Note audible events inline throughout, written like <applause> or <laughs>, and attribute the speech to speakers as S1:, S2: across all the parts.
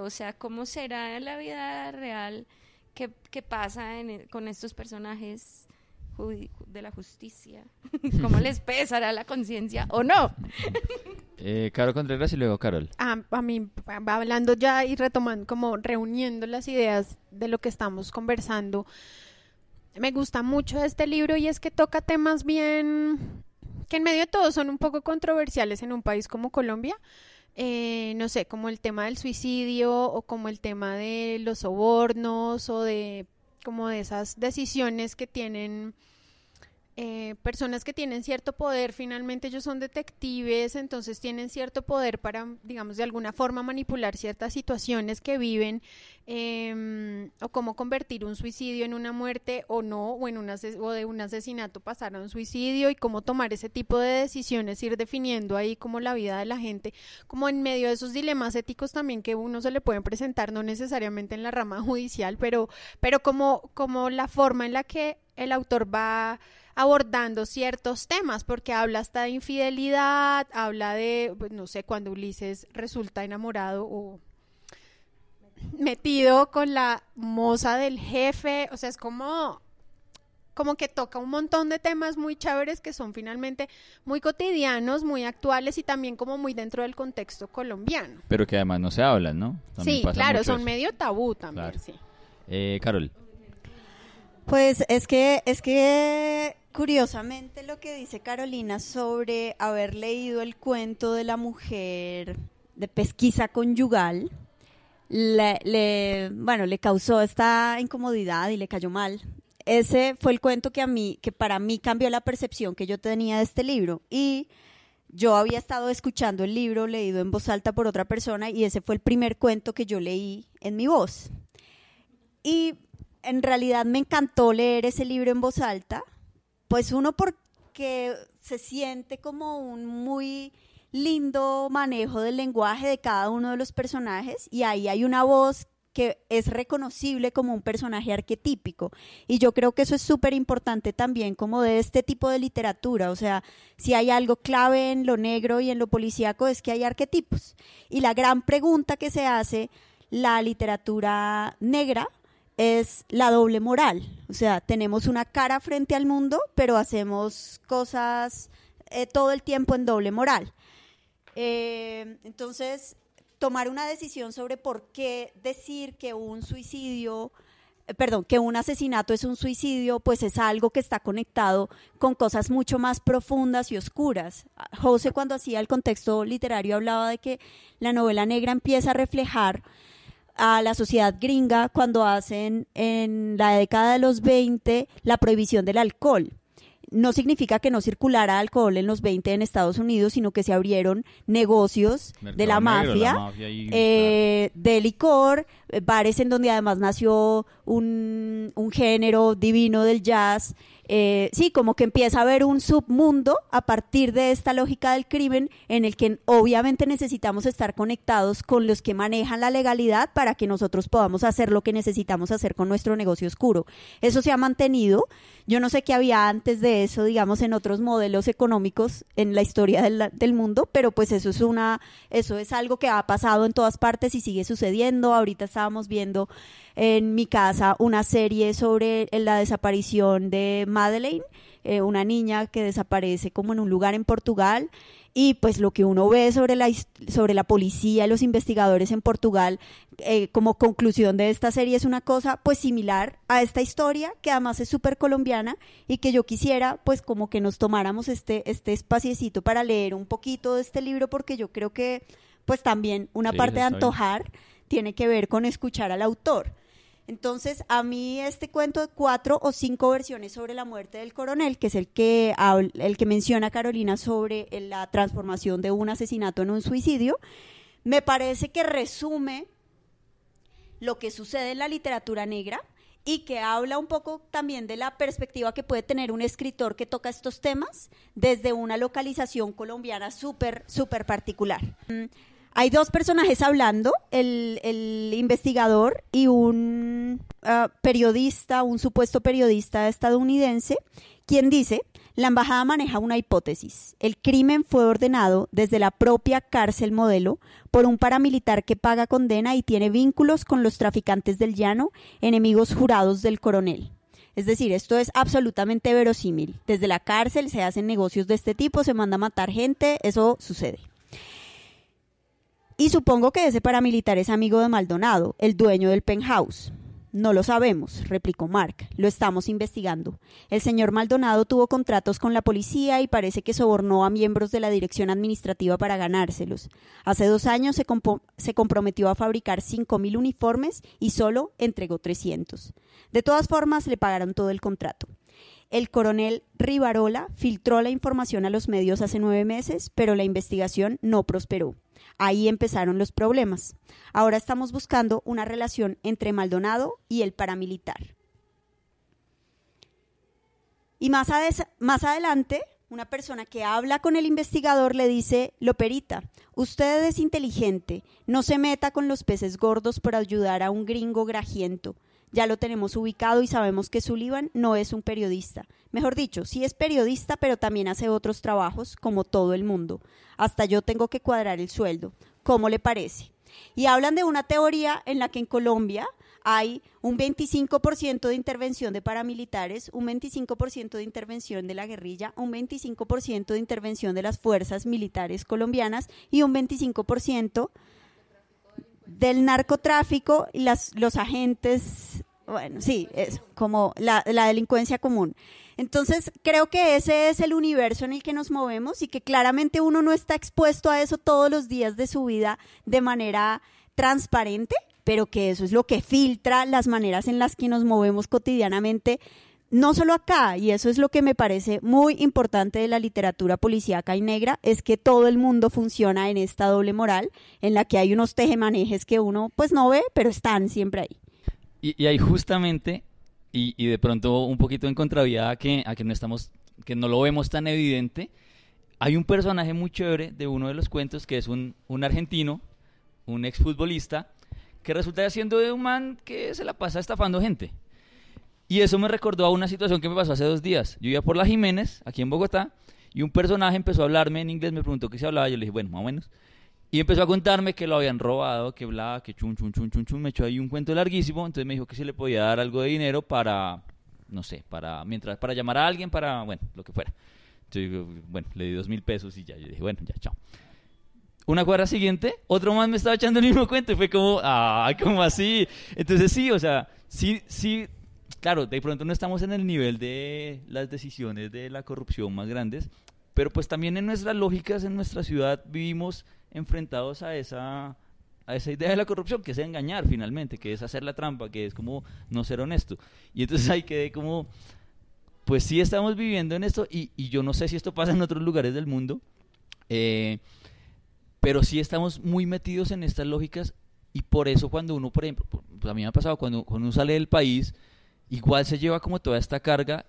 S1: o sea, cómo será la vida real que, pasa e, con estos personajes de la justicia, <laughs> cómo les <laughs> pesará la conciencia o
S2: no.
S3: <laughs> eh, Caro Contreras y luego Carol.
S2: A, ah, a mí, hablando ya y retomando, como reuniendo las ideas de lo que estamos conversando, me gusta mucho este libro y es que toca temas bien que en medio de todo son un poco controversiales en un país como Colombia. Eh, no sé, como el tema del suicidio o como el tema de los sobornos o de como de esas decisiones que tienen eh, personas que tienen cierto poder, finalmente ellos son detectives, entonces tienen cierto poder para, digamos, de alguna forma manipular ciertas situaciones que viven, em, o cómo convertir un suicidio en una muerte o no, o, en un o de un asesinato pasar a un suicidio, y cómo tomar ese tipo de decisiones, ir definiendo ahí como la vida de la gente, como en medio de esos dilemas éticos también que uno se le pueden presentar, no necesariamente en la rama judicial, pero, pero como, como la forma en la que el autor va abordando ciertos temas, porque habla hasta de infidelidad, habla de, pues, no sé, cuando Ulises resulta enamorado o metido con la moza del jefe, o sea, es como como que toca un montón de temas muy chéveres que son finalmente muy cotidianos, muy actuales y también como muy dentro del contexto colombiano.
S3: Pero que además no se hablan, ¿no? sí, claro, son
S4: medio tabú también, sí.
S3: Eh, Carol.
S4: Pues es que, es que curiosamente lo que dice Carolina sobre haber leído el cuento de la mujer de pesquisa conyugal, le, bueno, le causó esta incomodidad y le cayó mal. Ese fue el cuento que a mí, que para mí cambió la percepción que yo tenía de este libro. Y yo había estado escuchando el libro leído en voz alta por otra persona y ese fue el primer cuento que yo leí en mi voz. Y en realidad me encantó leer ese libro en voz alta, pues uno porque se siente como un muy lindo manejo del lenguaje de cada uno de los personajes y ahí hay una voz que es reconocible como un personaje arquetípico. Y yo creo que eso es súper importante también como de este tipo de literatura. O sea, si hay algo clave en lo negro y en lo policíaco es que hay arquetipos. Y la gran pregunta que se hace la literatura negra es la doble moral. O sea, tenemos una cara frente al mundo, pero hacemos cosas eh, todo el tiempo en doble moral. Eh, entonces, tomar una decisión sobre por qué decir que un suicidio, eh, perdón, que un asesinato es un suicidio, pues es algo que está conectado con cosas mucho más profundas y oscuras. Ah, José cuando hacía el contexto literario hablaba de que la novela negra empieza a reflejar a la sociedad gringa cuando hacen en la década de los 20 la prohibición del alcohol. No significa que no circulara alcohol en los 20 en Estados Unidos, sino que se abrieron negocios de la mafia, eh, de licor, eh, bares en donde además nació un, género divino del jazz. Eh, sí, como que empieza a haber un submundo a partir de esta lógica del crimen en el que obviamente necesitamos estar conectados con los que manejan la legalidad para que nosotros podamos hacer lo que necesitamos hacer con nuestro negocio oscuro. Eso se ha mantenido. Yo no sé qué había antes de eso, digamos, en otros modelos económicos en la historia del, del mundo, pero pues eso es una, eso es algo que ha pasado en todas partes y sigue sucediendo. Ahorita está estábamos viendo en mi casa una serie sobre la desaparición de Madeleine, eh, una niña que desaparece como en un lugar en Portugal. Y pues lo que uno ve sobre la, sobre la policía, los investigadores en Portugal, eh, como conclusión de esta serie es una cosa pues similar a esta historia, que además es súper colombiana y que yo quisiera pues como que nos tomáramos este, este espaciecito para leer un poquito de este libro, porque yo creo que pues también una parte de antojar tiene que ver con escuchar al autor. Entonces, a mí este cuento de cuatro o cinco versiones sobre la muerte del coronel, que es el que, el que menciona Carolina sobre eh, la transformación de un asesinato en un suicidio, me parece que resume lo que sucede en la literatura negra y que habla un poco también de la perspectiva que puede tener un escritor que toca estos temas desde una localización colombiana súper, súper particular hay dos personajes hablando, el, investigador y un ah, periodista, un supuesto periodista estadounidense, quien dice, la embajada maneja una hipótesis. El crimen fue ordenado desde la propia cárcel modelo por un paramilitar que paga condena y tiene vínculos con los traficantes del llano, enemigos jurados del coronel. Es decir, esto es absolutamente verosímil. Desde la cárcel se hacen negocios de este tipo, se manda a matar gente, eso sucede. Y supongo que ese paramilitar es amigo de Maldonado, el dueño del penthouse. No lo sabemos, replicó Mark. Lo estamos investigando. El señor Maldonado tuvo contratos con la policía y parece que sobornó a miembros de la dirección administrativa para ganárselos. Hace dos años se, comprometió a fabricar 5.000 uniformes y solo entregó 300. De todas formas, le pagaron todo el contrato. El coronel Rivarola filtró la información a los medios hace nueve meses, pero la investigación no prosperó. Ahí empezaron los problemas. Ahora estamos buscando una relación entre Maldonado y el paramilitar. Y más, adelante, una persona que habla con el investigador le dice, Loperita, usted es inteligente, no se meta con los peces gordos por ayudar a un gringo grajiento ya lo tenemos ubicado y sabemos que Sullivan no es un periodista. Mejor dicho, sí es periodista, pero también hace otros trabajos, como todo el mundo. Hasta yo tengo que cuadrar el sueldo. ¿Cómo le parece? Y hablan de una teoría en la que en Colombia hay un 25% de intervención de paramilitares, un 25% de intervención de la guerrilla, un 25% de intervención de las fuerzas militares colombianas y un 25% del narcotráfico y las, los agentes, bueno, sí, es como la, la delincuencia común. Entonces, creo que ese es el universo en el que nos movemos y que claramente uno no está expuesto a eso todos los días de su vida de manera transparente, pero que eso es lo que filtra las maneras en las que nos movemos cotidianamente no solo acá, y eso es lo que me parece muy importante de la literatura policíaca y negra, es que todo el mundo funciona en esta doble moral, en la que hay unos tejemanejes que uno pues no ve, pero están siempre ahí.
S3: Y, y ahí justamente, y, de pronto un poquito en contravía a que, a que, no estamos, que no lo vemos tan evidente, hay un personaje muy chévere de uno de los cuentos que es un, argentino, un exfutbolista, que resulta siendo de un man que se la pasa estafando gente y eso me recordó a una situación que me pasó hace dos días. Yo iba por la Jiménez, aquí en Bogotá, y un personaje empezó a hablarme en inglés, me preguntó qué se hablaba, yo le dije, bueno, más o menos. Y empezó a contarme que lo habían robado, que bla, que chun, chun, chun, chun, chun. Me echó ahí un cuento larguísimo. Entonces me dijo que si le podía dar algo de dinero para, no sé, para, mientras, para llamar a alguien, para, bueno, lo que fuera. Entonces, bueno, le di dos mil pesos y ya. Yo dije, bueno, ya, chao. Una cuadra siguiente, otro más me estaba echando el mismo cuento. Y fue como, ah, como así? Entonces sí, o sea, sí, sí claro, de pronto no estamos en el nivel de las decisiones de la corrupción más grandes, pero pues también en nuestras lógicas, en nuestra ciudad, vivimos enfrentados a esa, a esa idea de la corrupción, que es engañar finalmente, que es hacer la trampa, que es como no ser honesto. Y entonces ahí quedé como, pues sí estamos viviendo en esto, y, yo no sé si esto pasa en otros lugares del mundo, eh, pero sí estamos muy metidos en estas lógicas y por eso cuando uno, por ejemplo, pues a mí me ha pasado, cuando, cuando uno sale del país, igual se lleva como toda esta carga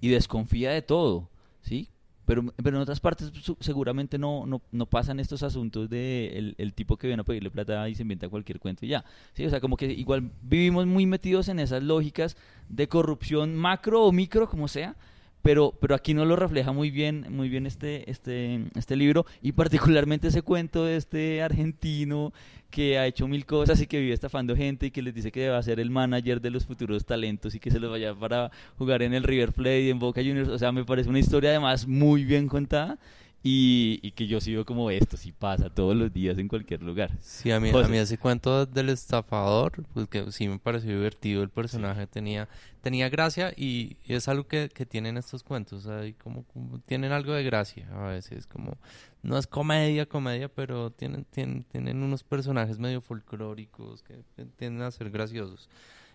S3: y desconfía de todo, ¿sí? Pero, pero en otras partes seguramente no, no, no pasan estos asuntos de el, el, tipo que viene a pedirle plata y se inventa cualquier cuento y ya. ¿sí? O sea, como que igual vivimos muy metidos en esas lógicas de corrupción macro o micro, como sea, pero, pero aquí no lo refleja muy bien, muy bien este, este, este libro y particularmente ese cuento de este argentino que ha hecho mil cosas y que vive estafando gente y que les dice que va a ser el manager de los futuros talentos y que se los vaya para jugar en el River Plate, y en Boca Juniors, o sea, me parece una historia además muy bien contada y, que yo sigo como esto, si pasa todos los días en cualquier lugar. Sí, a mí, ese a mí
S5: hace cuento del estafador, pues que sí me pareció divertido el personaje, tenía, tenía gracia y es algo que, tienen estos cuentos, como, tienen algo de gracia a veces, como no es comedia, comedia, pero tienen, tienen, tienen unos personajes medio folclóricos que tienden a ser graciosos.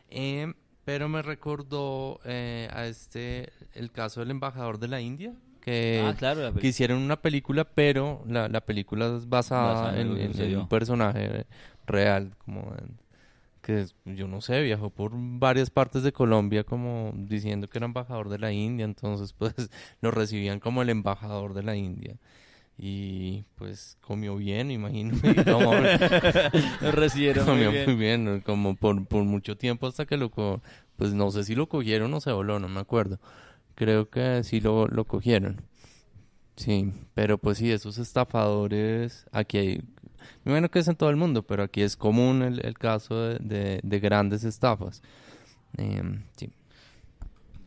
S5: Eh, pero me recordó eh, a este, el caso del embajador de la India, que, ah, claro, hicieron una película, pero la, película es basada, en, un personaje real, como que yo no sé, viajó por varias partes de Colombia como diciendo que era embajador de la India, entonces <laughs> pues lo recibían como el embajador de la India. Y pues comió bien, imagino. <laughs> <laughs> lo recibieron comió muy bien. como por, mucho tiempo hasta que lo... Pues no sé si lo cogieron o se voló, no me acuerdo creo que sí lo, cogieron. Sí, pero pues sí, esos estafadores, aquí hay, bueno que es en todo el mundo, pero aquí es común el, caso de, grandes estafas. Em, sí.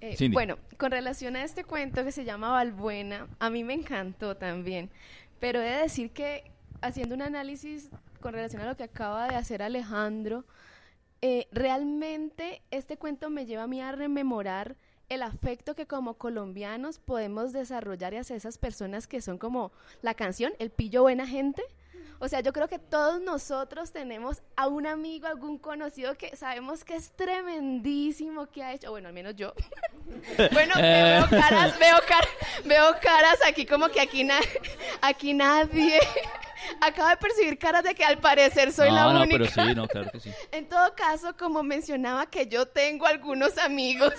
S6: Eh, bueno, con relación a este cuento que se llama Valbuena, a mí me encantó también, pero he de decir que haciendo un análisis con relación a lo que acaba de hacer Alejandro, eh, realmente este cuento me lleva a mí a rememorar el afecto que como colombianos podemos desarrollar hacia esas personas que son como la canción, el pillo buena gente. O sea, yo creo que todos nosotros tenemos a un amigo, algún conocido que sabemos que es tremendísimo que ha hecho, bueno, al menos yo. <laughs> bueno, eh. veo caras, veo, caras aquí como que aquí, nadie. <laughs> acaba de percibir caras de que al parecer soy la no, Pero sí, no, claro que sí. <laughs> en todo caso, como mencionaba que yo tengo algunos amigos.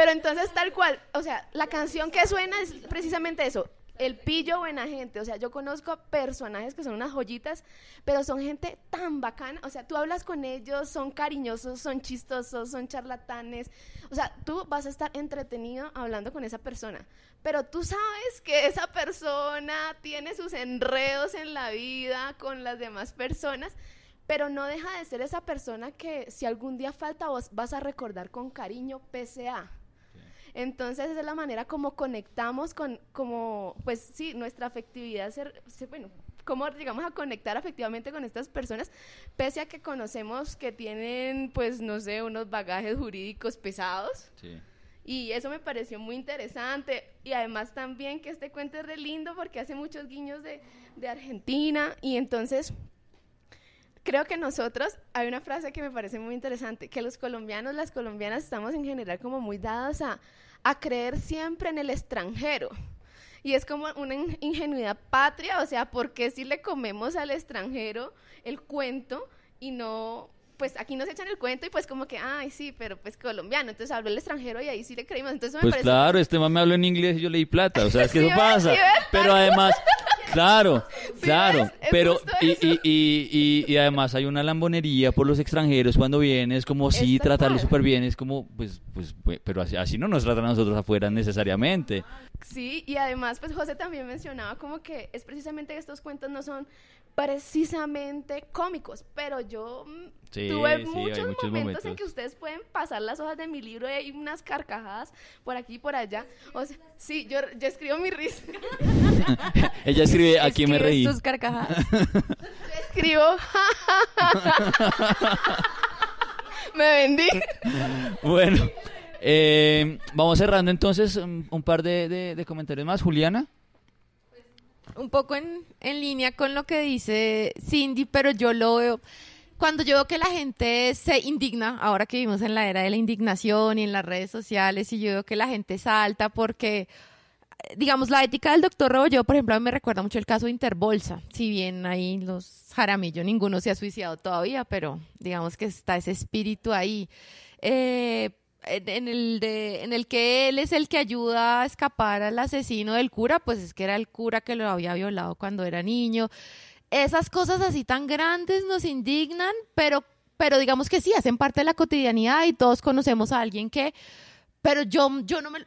S6: Pero entonces tal cual, o sea, la canción que suena es precisamente eso, el pillo buena gente. O sea, yo conozco personajes que son unas joyitas, pero son gente tan bacana. O sea, tú hablas con ellos, son cariñosos, son chistosos, son charlatanes. O sea, tú vas a estar entretenido hablando con esa persona. Pero tú sabes que esa persona tiene sus enredos en la vida con las demás personas. Pero no deja de ser esa persona que si algún día falta vos vas a recordar con cariño pese a entonces esa es la manera como conectamos con, como, pues sí, nuestra afectividad, bueno, cómo llegamos a conectar afectivamente con estas personas, pese a que conocemos que tienen, pues, no sé, unos bagajes jurídicos pesados. Y eso me pareció muy interesante. Y además también que este cuento es re lindo porque hace muchos guiños de, de Argentina. Y entonces creo que nosotros, hay una frase que me parece muy interesante, que los colombianos, las colombianas estamos en general como muy dadas a, creer siempre en el extranjero. Y es como una ingenuidad patria, o sea, ¿por qué si le comemos al extranjero el cuento y no, pues aquí nos echan el cuento y pues como que, ay, sí, pero pues colombiano, entonces habló el extranjero y ahí sí le creímos. Entonces me pues parece... claro,
S3: este man me habló en inglés y yo leí plata, o sea, es que <laughs> eso pasa. pero además, Claro, <laughs> claro. pero, y, además hay una lambonería por los extranjeros cuando vienes, como sí, tratarlos súper bien, es como, pues, pues, pues, pero así, así, no nos tratan a nosotros afuera necesariamente.
S6: Sí, y además, pues José también mencionaba como que es precisamente que estos cuentos no son precisamente cómicos, pero yo mm,
S3: tuve muchos, momentos,
S6: en que ustedes pueden pasar las hojas de mi libro y hay unas carcajadas por aquí y por allá. O sea, sí, yo, yo escribo mi risa. <laughs>
S3: Ella escribe, aquí me reí. sus carcajadas.
S6: escribo, <laughs> me vendí.
S3: <laughs> bueno, eh, vamos cerrando entonces mm, un, par de, de comentarios más. Juliana
S1: un poco en, línea con lo que dice Cindy, pero yo lo veo cuando yo veo que la gente se indigna, ahora que vivimos en la era de la indignación y en las redes sociales, y yo veo que la gente salta porque, digamos, la ética del doctor Yo, por ejemplo, a mí me recuerda mucho el caso de Interbolsa, si bien ahí los jaramillos, ninguno se ha suicidado todavía, pero digamos que está ese espíritu ahí. Eh, en, el en el que él es el que ayuda a escapar al asesino del cura, pues es que era el cura que lo había violado cuando era niño. Esas cosas así tan grandes nos indignan, pero, pero digamos que sí, hacen parte de la cotidianidad y todos conocemos a alguien que, pero yo, yo no me,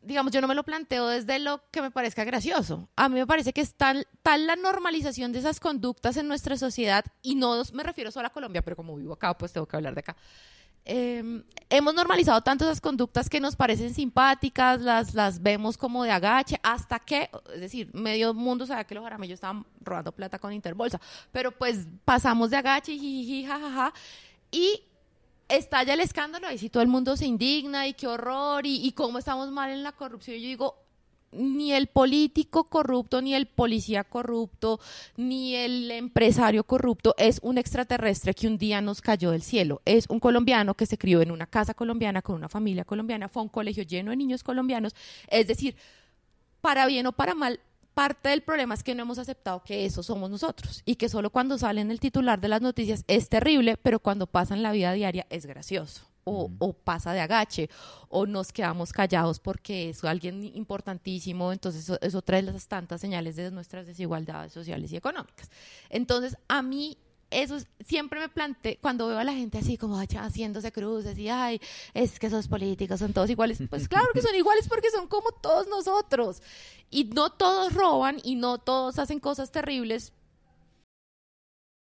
S1: digamos, yo no me lo planteo desde lo que me parezca gracioso. A mí me parece que es tal, tal la normalización de esas conductas en nuestra sociedad, y no me refiero solo a Colombia, pero como vivo acá, pues tengo que hablar de acá eh, hemos normalizado tanto esas conductas que nos parecen simpáticas, las, las vemos como de agache, hasta que, es decir, medio mundo sabía que los jaramillos estaban robando plata con Interbolsa, pero pues pasamos de agache, jiji, jajaja, y estalla el escándalo, y sí todo el mundo se indigna y qué horror y, y cómo estamos mal en la corrupción. Y yo digo, ni el político corrupto, ni el policía corrupto, ni el empresario corrupto es un extraterrestre que un día nos cayó del cielo. Es un colombiano que se crió en una casa colombiana, con una familia colombiana, fue a un colegio lleno de niños colombianos. Es decir, para bien o para mal, parte del problema es que no hemos aceptado que eso somos nosotros y que solo cuando salen el titular de las noticias es terrible, pero cuando pasan la vida diaria es gracioso o, pasa de agache o nos quedamos callados porque es alguien importantísimo, entonces eso, otra trae las tantas señales de nuestras desigualdades sociales y económicas. Entonces, a mí eso siempre me plante, cuando veo a la gente así como haciéndose cruces y ay, es que esos políticos son todos iguales. Pues claro que son iguales porque son como todos
S6: nosotros. Y no todos roban y no todos hacen cosas terribles,